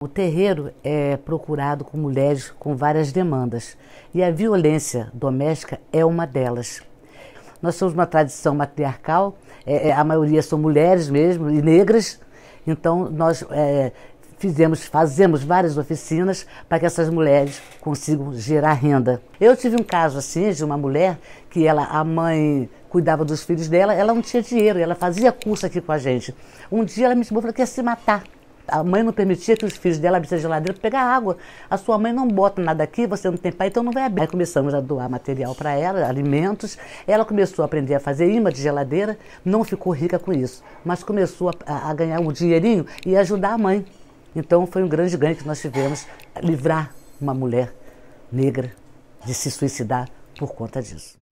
O terreiro é procurado com mulheres com várias demandas e a violência doméstica é uma delas. Nós somos uma tradição matriarcal, é, é, a maioria são mulheres mesmo e negras, então nós é, fizemos, fazemos várias oficinas para que essas mulheres consigam gerar renda. Eu tive um caso assim de uma mulher que ela, a mãe cuidava dos filhos dela, ela não tinha dinheiro, ela fazia curso aqui com a gente. Um dia ela me chamou e falou que ia se matar. A mãe não permitia que os filhos dela abrissem a geladeira para pegar água. A sua mãe não bota nada aqui, você não tem pai, então não vai abrir. Aí começamos a doar material para ela, alimentos. Ela começou a aprender a fazer imã de geladeira, não ficou rica com isso, mas começou a, a ganhar um dinheirinho e ajudar a mãe. Então foi um grande ganho que nós tivemos livrar uma mulher negra de se suicidar por conta disso.